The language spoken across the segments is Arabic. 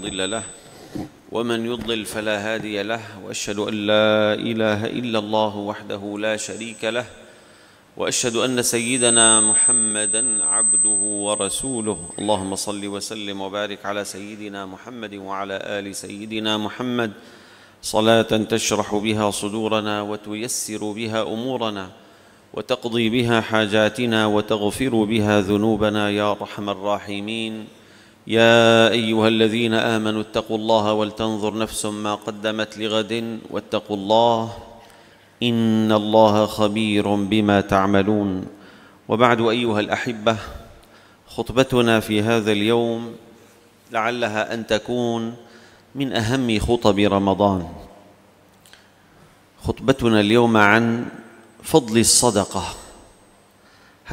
مضل له ومن يضلل فلا هادي له واشهد ان لا اله الا الله وحده لا شريك له واشهد ان سيدنا محمدا عبده ورسوله اللهم صل وسلم وبارك على سيدنا محمد وعلى ال سيدنا محمد صلاه تشرح بها صدورنا وتيسر بها امورنا وتقضي بها حاجاتنا وتغفر بها ذنوبنا يا ارحم الراحمين يا ايها الذين امنوا اتقوا الله ولتنظر نفس ما قدمت لغد واتقوا الله ان الله خبير بما تعملون وبعد ايها الاحبه خطبتنا في هذا اليوم لعلها ان تكون من اهم خطب رمضان خطبتنا اليوم عن فضل الصدقه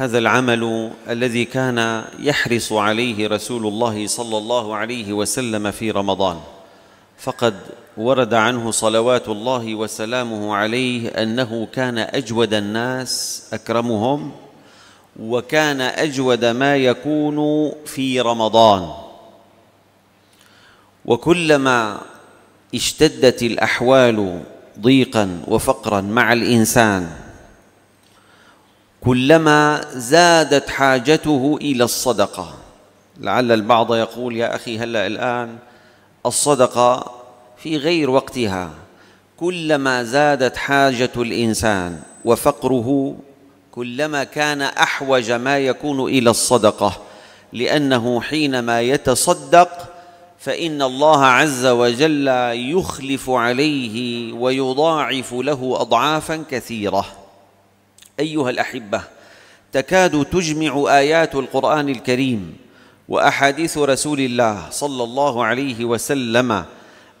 هذا العمل الذي كان يحرص عليه رسول الله صلى الله عليه وسلم في رمضان فقد ورد عنه صلوات الله وسلامه عليه انه كان اجود الناس اكرمهم وكان اجود ما يكون في رمضان وكلما اشتدت الاحوال ضيقا وفقرا مع الانسان كلما زادت حاجته الى الصدقه لعل البعض يقول يا اخي هلا الان الصدقه في غير وقتها كلما زادت حاجه الانسان وفقره كلما كان احوج ما يكون الى الصدقه لانه حينما يتصدق فان الله عز وجل يخلف عليه ويضاعف له اضعافا كثيره ايها الاحبه تكاد تجمع ايات القران الكريم واحاديث رسول الله صلى الله عليه وسلم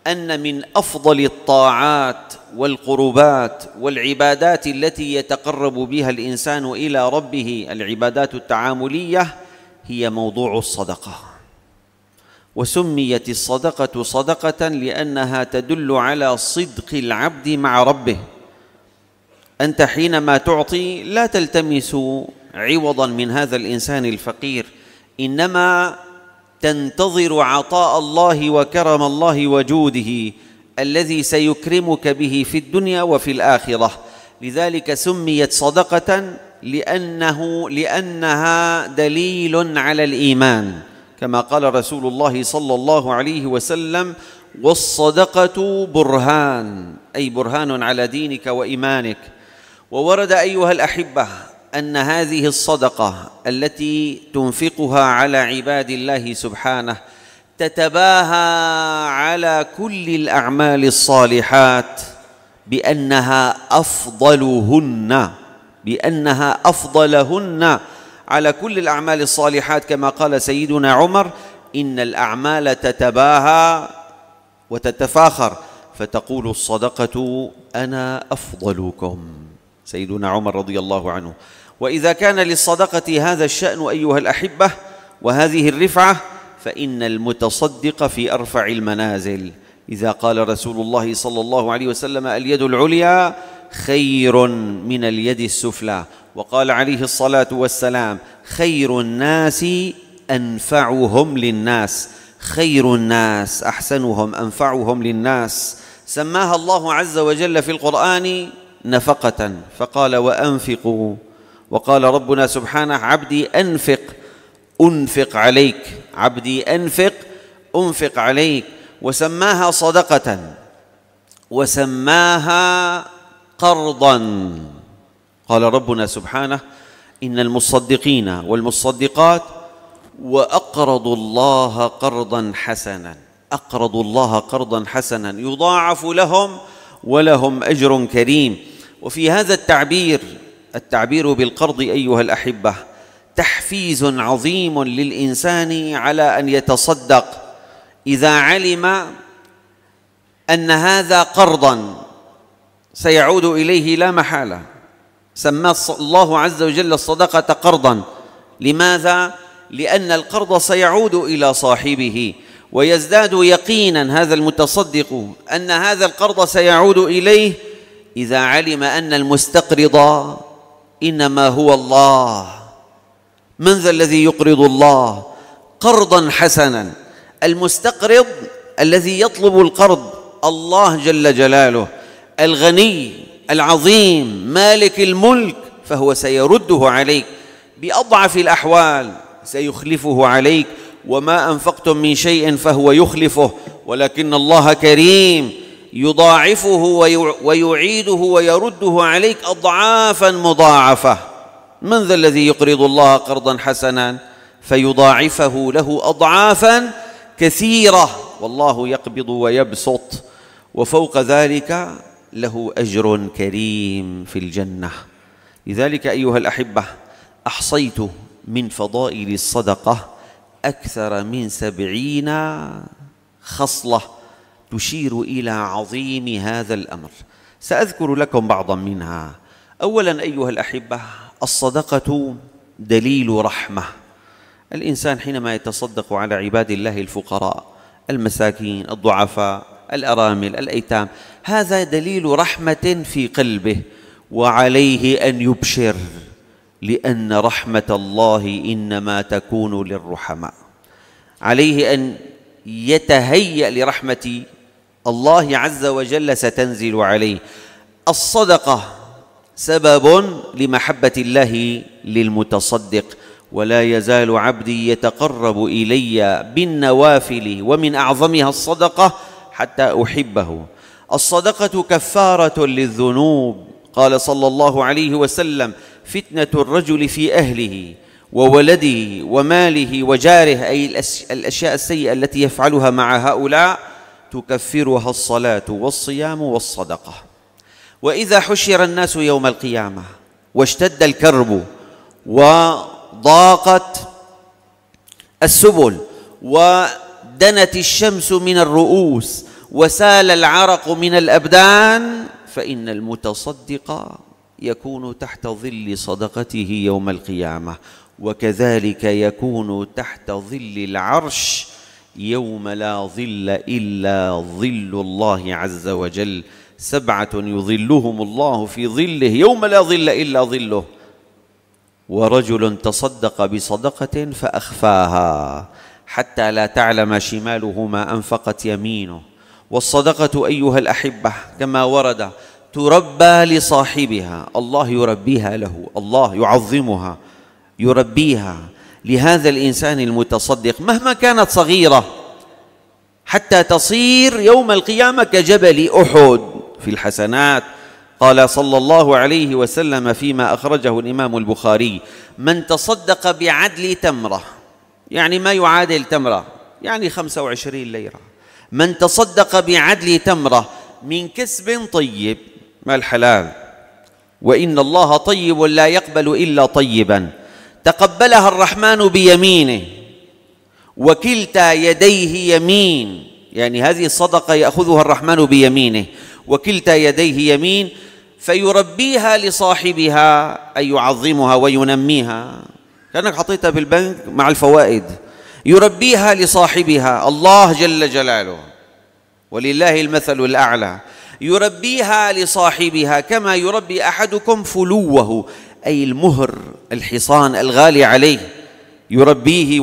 ان من افضل الطاعات والقربات والعبادات التي يتقرب بها الانسان الى ربه العبادات التعامليه هي موضوع الصدقه وسميت الصدقه صدقه لانها تدل على صدق العبد مع ربه أنت حينما تعطي لا تلتمس عوضا من هذا الإنسان الفقير إنما تنتظر عطاء الله وكرم الله وجوده الذي سيكرمك به في الدنيا وفي الآخرة لذلك سميت صدقة لأنه لأنها دليل على الإيمان كما قال رسول الله صلى الله عليه وسلم والصدقة برهان أي برهان على دينك وإيمانك وورد ايها الاحبه ان هذه الصدقه التي تنفقها على عباد الله سبحانه تتباهى على كل الاعمال الصالحات بانها افضلهن بانها افضلهن على كل الاعمال الصالحات كما قال سيدنا عمر ان الاعمال تتباهى وتتفاخر فتقول الصدقه انا افضلكم سيدنا عمر رضي الله عنه واذا كان للصدقه هذا الشان ايها الاحبه وهذه الرفعه فان المتصدق في ارفع المنازل اذا قال رسول الله صلى الله عليه وسلم اليد العليا خير من اليد السفلى وقال عليه الصلاه والسلام خير الناس انفعهم للناس خير الناس احسنهم انفعهم للناس سماها الله عز وجل في القران نفقة فقال وأنفقوا وقال ربنا سبحانه عبدي أنفق أنفق عليك عبدي أنفق أنفق عليك وسماها صدقة وسماها قرضا قال ربنا سبحانه إن المصدقين والمصدقات وأقرضوا الله قرضا حسنا أقرضوا الله قرضا حسنا يضاعف لهم ولهم اجر كريم وفي هذا التعبير التعبير بالقرض ايها الاحبه تحفيز عظيم للانسان على ان يتصدق اذا علم ان هذا قرضا سيعود اليه لا محاله سمى الله عز وجل الصدقه قرضا لماذا لان القرض سيعود الى صاحبه ويزداد يقينا هذا المتصدق أن هذا القرض سيعود إليه إذا علم أن المستقرض إنما هو الله من ذا الذي يقرض الله قرضا حسنا المستقرض الذي يطلب القرض الله جل جلاله الغني العظيم مالك الملك فهو سيرده عليك باضعف الاحوال سيخلفه عليك وما انفقتم من شيء فهو يخلفه ولكن الله كريم يضاعفه ويعيده ويرده عليك اضعافا مضاعفه من ذا الذي يقرض الله قرضا حسنا فيضاعفه له اضعافا كثيره والله يقبض ويبسط وفوق ذلك له اجر كريم في الجنه لذلك ايها الاحبه احصيت من فضائل الصدقه أكثر من سبعين خصلة تشير إلى عظيم هذا الأمر سأذكر لكم بعضا منها أولا أيها الأحبة الصدقة دليل رحمة الإنسان حينما يتصدق على عباد الله الفقراء المساكين الضعفاء الأرامل الأيتام هذا دليل رحمة في قلبه وعليه أن يبشر لأن رحمة الله إنما تكون للرحماء عليه أن يتهيأ لرحمة الله عز وجل ستنزل عليه الصدقة سبب لمحبة الله للمتصدق ولا يزال عبدي يتقرب إلي بالنوافل ومن أعظمها الصدقة حتى أحبه الصدقة كفارة للذنوب قال صلى الله عليه وسلم فتنه الرجل في اهله وولده وماله وجاره اي الاشياء السيئه التي يفعلها مع هؤلاء تكفرها الصلاه والصيام والصدقه واذا حشر الناس يوم القيامه واشتد الكرب وضاقت السبل ودنت الشمس من الرؤوس وسال العرق من الابدان فان المتصدق يكون تحت ظل صدقته يوم القيامه وكذلك يكون تحت ظل العرش يوم لا ظل الا ظل الله عز وجل سبعه يظلهم الله في ظله يوم لا ظل الا ظله ورجل تصدق بصدقه فاخفاها حتى لا تعلم شماله ما انفقت يمينه والصدقه ايها الاحبه كما ورد تربى لصاحبها الله يربيها له الله يعظمها يربيها لهذا الانسان المتصدق مهما كانت صغيره حتى تصير يوم القيامه كجبل احد في الحسنات قال صلى الله عليه وسلم فيما اخرجه الامام البخاري من تصدق بعدل تمره يعني ما يعادل تمره يعني 25 ليره من تصدق بعدل تمره من كسب طيب ما الحلال وإن الله طيب لا يقبل إلا طيبا تقبلها الرحمن بيمينه وكلتا يديه يمين يعني هذه الصدقة يأخذها الرحمن بيمينه وكلتا يديه يمين فيربيها لصاحبها أي يعظمها وينميها كأنك حطيتها في البنك مع الفوائد يربيها لصاحبها الله جل جلاله ولله المثل الأعلى يربيها لصاحبها كما يربي احدكم فلوه اي المهر الحصان الغالي عليه يربيه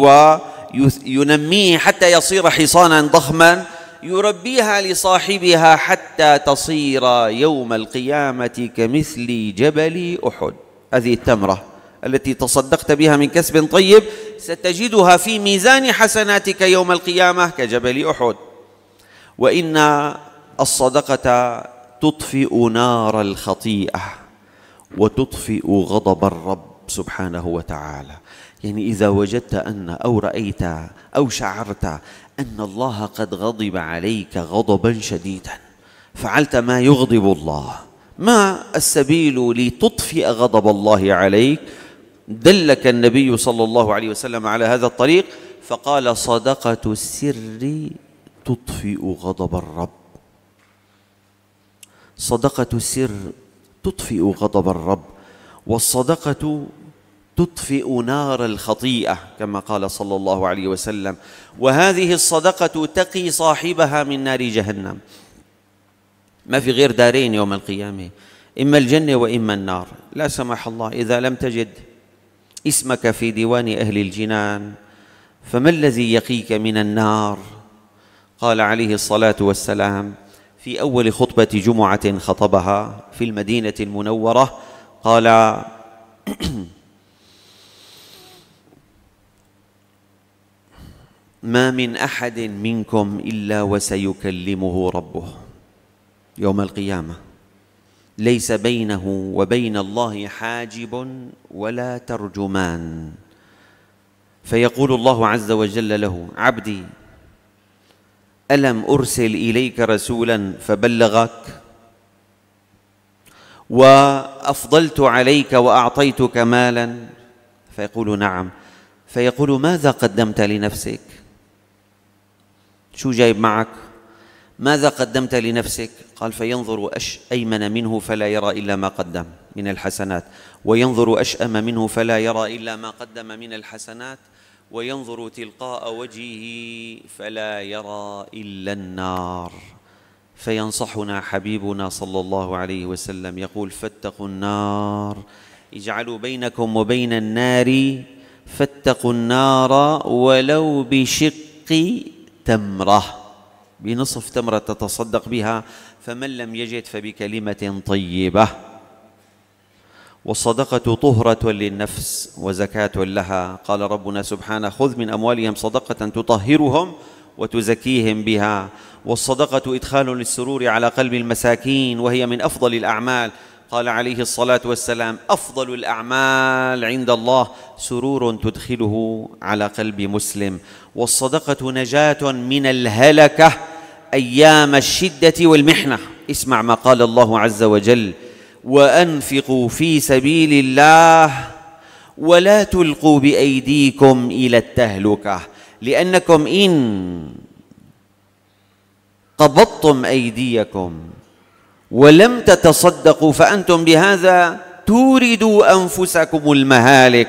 وينميه حتى يصير حصانا ضخما يربيها لصاحبها حتى تصير يوم القيامه كمثل جبل احد هذه التمره التي تصدقت بها من كسب طيب ستجدها في ميزان حسناتك يوم القيامه كجبل احد وان الصدقة تطفئ نار الخطيئة وتطفئ غضب الرب سبحانه وتعالى يعني إذا وجدت أن أو رأيت أو شعرت أن الله قد غضب عليك غضبا شديدا فعلت ما يغضب الله ما السبيل لتطفئ غضب الله عليك دلك النبي صلى الله عليه وسلم على هذا الطريق فقال صدقة السر تطفئ غضب الرب صدقة السر تطفئ غضب الرب والصدقة تطفئ نار الخطيئة كما قال صلى الله عليه وسلم وهذه الصدقة تقي صاحبها من نار جهنم ما في غير دارين يوم القيامة إما الجنة وإما النار لا سمح الله إذا لم تجد اسمك في ديوان أهل الجنان فما الذي يقيك من النار قال عليه الصلاة والسلام في أول خطبة جمعة خطبها في المدينة المنورة قال ما من أحد منكم إلا وسيكلمه ربه يوم القيامة ليس بينه وبين الله حاجب ولا ترجمان فيقول الله عز وجل له عبدي الم ارسل اليك رسولا فبلغك وافضلت عليك واعطيتك مالا فيقول نعم فيقول ماذا قدمت لنفسك شو جايب معك ماذا قدمت لنفسك قال فينظر أش أيمن منه فلا يرى إلا ما قدم من الحسنات وينظر أشأم منه فلا يرى إلا ما قدم من الحسنات وينظر تلقاء وجهه فلا يرى إلا النار فينصحنا حبيبنا صلى الله عليه وسلم يقول فاتقوا النار اجعلوا بينكم وبين النار فاتقوا النار ولو بشق تمرة بنصف تمرة تتصدق بها فمن لم يجد فبكلمة طيبة والصدقة طهرة للنفس وزكاة لها قال ربنا سبحانه خذ من أموالهم صدقة تطهرهم وتزكيهم بها والصدقة إدخال للسرور على قلب المساكين وهي من أفضل الأعمال قال عليه الصلاة والسلام أفضل الأعمال عند الله سرور تدخله على قلب مسلم والصدقة نجاة من الهلكة أيام الشدة والمحنة اسمع ما قال الله عز وجل وانفقوا في سبيل الله ولا تلقوا بايديكم الى التهلكه لانكم ان قبضتم ايديكم ولم تتصدقوا فانتم بهذا توردوا انفسكم المهالك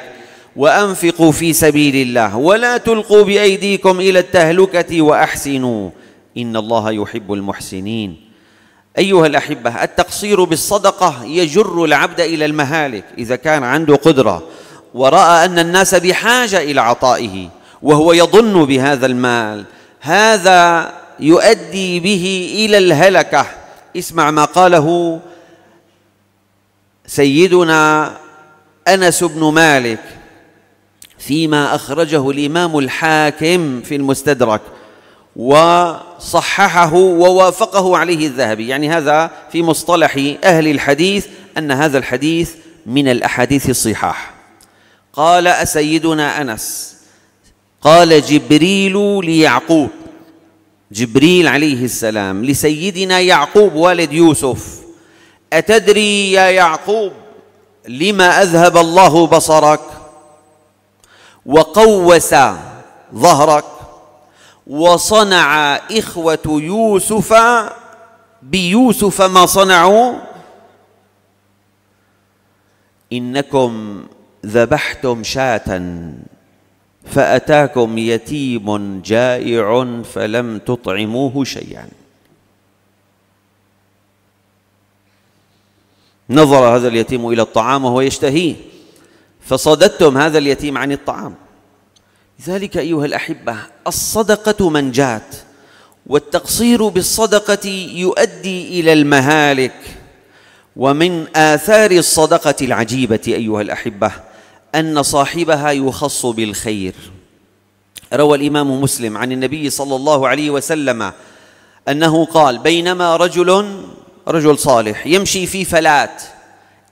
وانفقوا في سبيل الله ولا تلقوا بايديكم الى التهلكه واحسنوا ان الله يحب المحسنين أيها الأحبة التقصير بالصدقة يجر العبد إلى المهالك إذا كان عنده قدرة ورأى أن الناس بحاجة إلى عطائه وهو يضن بهذا المال هذا يؤدي به إلى الهلكة اسمع ما قاله سيدنا أنس بن مالك فيما أخرجه الإمام الحاكم في المستدرك وصححه ووافقه عليه الذهبي يعني هذا في مصطلح أهل الحديث أن هذا الحديث من الأحاديث الصحاح قال أسيدنا أنس قال جبريل ليعقوب جبريل عليه السلام لسيدنا يعقوب والد يوسف أتدري يا يعقوب لما أذهب الله بصرك وقوس ظهرك وصنع إخوة يوسف بيوسف ما صنعوا إنكم ذبحتم شاة فأتاكم يتيم جائع فلم تطعموه شيئا نظر هذا اليتيم إلى الطعام وهو يشتهيه فصددتم هذا اليتيم عن الطعام لذلك أيها الأحبة الصدقة منجاة والتقصير بالصدقة يؤدي إلى المهالك ومن آثار الصدقة العجيبة أيها الأحبة أن صاحبها يخص بالخير روى الإمام مسلم عن النبي صلى الله عليه وسلم أنه قال بينما رجل رجل صالح يمشي في فلات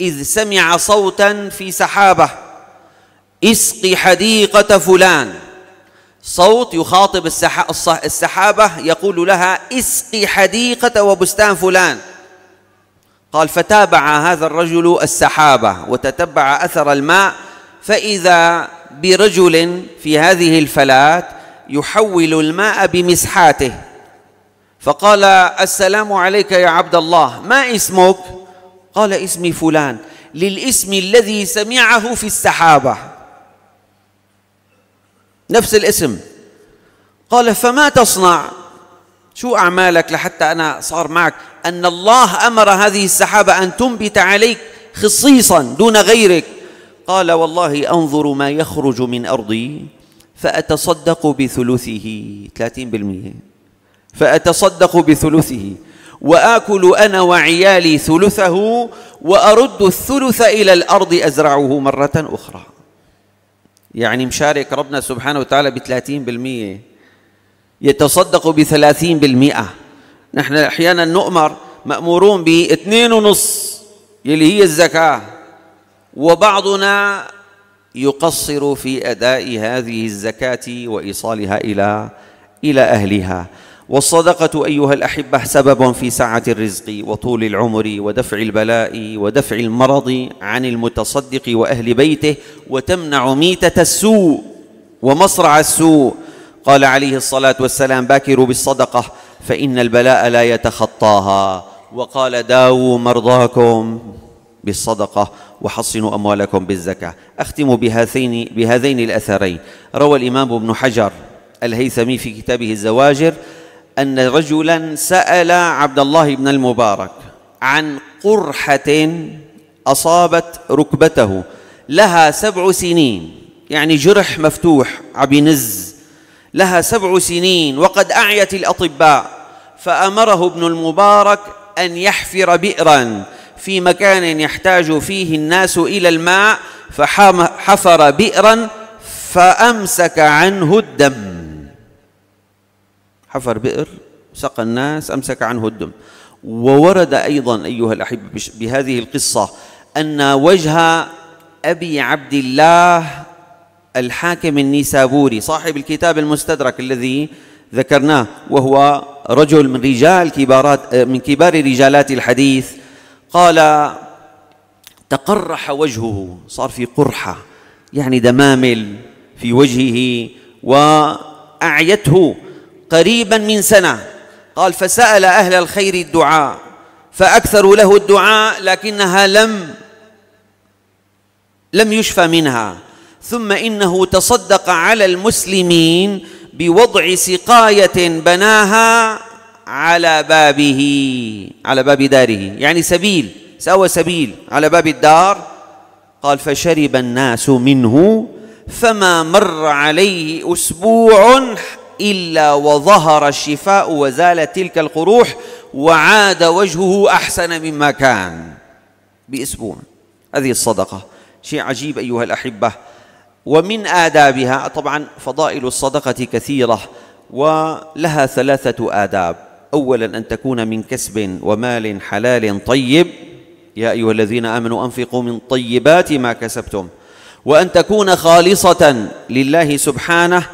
إذ سمع صوتا في سحابه اسقي حديقة فلان صوت يخاطب السحابة يقول لها اسقي حديقة وبستان فلان قال فتابع هذا الرجل السحابة وتتبع أثر الماء فإذا برجل في هذه الفلاة يحول الماء بمسحاته فقال السلام عليك يا عبد الله ما اسمك؟ قال اسمي فلان للاسم الذي سمعه في السحابة نفس الاسم قال فما تصنع شو أعمالك لحتى أنا صار معك أن الله أمر هذه السحابة أن تنبت عليك خصيصا دون غيرك قال والله أنظر ما يخرج من أرضي فأتصدق بثلثه 30% فأتصدق بثلثه وآكل أنا وعيالي ثلثه وأرد الثلث إلى الأرض أزرعه مرة أخرى يعني مشارك ربنا سبحانه وتعالى ب 30% يتصدق ب 30% نحن احيانا نؤمر مامورون ب 2.5 اللي هي الزكاه وبعضنا يقصر في اداء هذه الزكاه وايصالها الى الى اهلها والصدقة أيها الأحبة سبب في سعة الرزق وطول العمر ودفع البلاء ودفع المرض عن المتصدق وأهل بيته وتمنع ميتة السوء ومصرع السوء قال عليه الصلاة والسلام باكروا بالصدقة فإن البلاء لا يتخطاها وقال داووا مرضاكم بالصدقة وحصنوا أموالكم بالزكاة أختم بهذين, بهذين الأثرين روى الإمام ابن حجر الهيثمي في كتابه الزواجر أن رجلا سأل عبد الله بن المبارك عن قرحة أصابت ركبته لها سبع سنين يعني جرح مفتوح عم ينز لها سبع سنين وقد أعيت الأطباء فأمره ابن المبارك أن يحفر بئرا في مكان يحتاج فيه الناس إلى الماء فحفر بئرا فأمسك عنه الدم حفر بئر سقى الناس أمسك عنه الدم وورد أيضا أيها الأحبة بهذه القصة أن وجه أبي عبد الله الحاكم النيسابوري صاحب الكتاب المستدرك الذي ذكرناه وهو رجل من رجال كبارات من كبار رجالات الحديث قال تقرح وجهه صار في قرحه يعني دمامل في وجهه واعيته قريبا من سنة قال فسأل أهل الخير الدعاء فأكثروا له الدعاء لكنها لم لم يشفى منها ثم إنه تصدق على المسلمين بوضع سقاية بناها على بابه على باب داره يعني سبيل سوى سبيل على باب الدار قال فشرب الناس منه فما مر عليه أسبوع إلا وظهر الشفاء وزالت تلك القروح وعاد وجهه أحسن مما كان بأسبوع هذه الصدقة شيء عجيب أيها الأحبة ومن آدابها طبعا فضائل الصدقة كثيرة ولها ثلاثة آداب أولا أن تكون من كسب ومال حلال طيب يا أيها الذين آمنوا أنفقوا من طيبات ما كسبتم وأن تكون خالصة لله سبحانه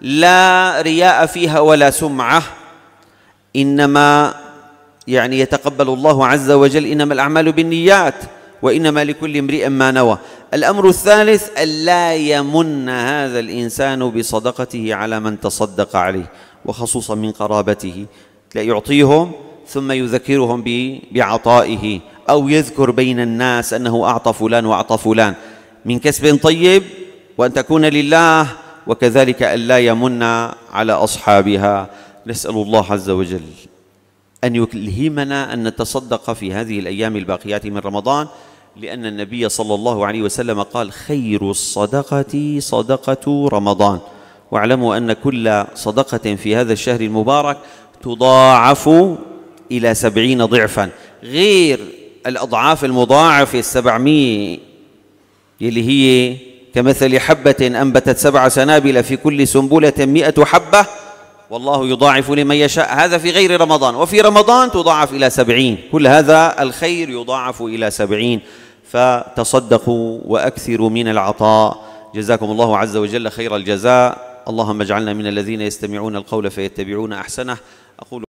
لا رياء فيها ولا سمعه انما يعني يتقبل الله عز وجل انما الاعمال بالنيات وانما لكل امرئ ما نوى الامر الثالث الا يمن هذا الانسان بصدقته على من تصدق عليه وخصوصا من قرابته لا يعطيهم ثم يذكرهم بعطائه او يذكر بين الناس انه اعطى فلان واعطى فلان من كسب طيب وان تكون لله وكذلك ألا يمن على أصحابها نسأل الله عز وجل أن يلهمنا أن نتصدق في هذه الأيام الباقيات من رمضان لأن النبي صلى الله عليه وسلم قال خير الصدقة صدقة رمضان واعلموا أن كل صدقة في هذا الشهر المبارك تضاعف إلى سبعين ضعفا غير الأضعاف المضاعفة السبعمية اللي هي كمثل حبة أنبتت سبع سنابل في كل سنبلة مئة حبة والله يضاعف لمن يشاء هذا في غير رمضان وفي رمضان تضاعف إلى سبعين كل هذا الخير يضاعف إلى سبعين فتصدقوا وأكثروا من العطاء جزاكم الله عز وجل خير الجزاء اللهم اجعلنا من الذين يستمعون القول فيتبعون أحسنه أقول